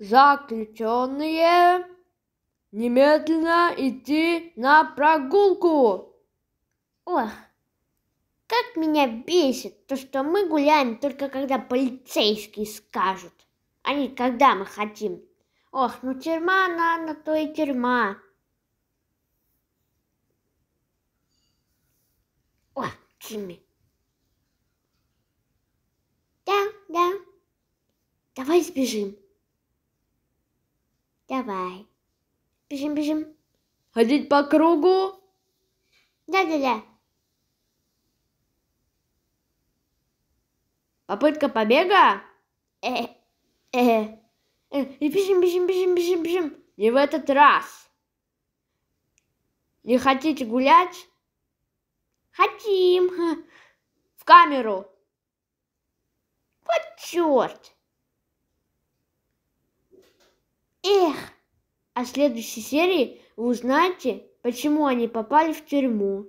заключенные немедленно идти на прогулку. Ох, как меня бесит то, что мы гуляем только когда полицейские скажут, а не когда мы хотим. Ох, ну тюрьма, она на то и тюрьма. О, Джимми. Да, да. Давай сбежим. Давай. Бежим, бежим. Ходить по кругу? Да-да-да. Попытка побега? Э, э, э. И Бежим, бежим, бежим, бежим, бежим. Не в этот раз. Не хотите гулять? Хотим. В камеру. Вот черт. а в следующей серии вы узнаете, почему они попали в тюрьму.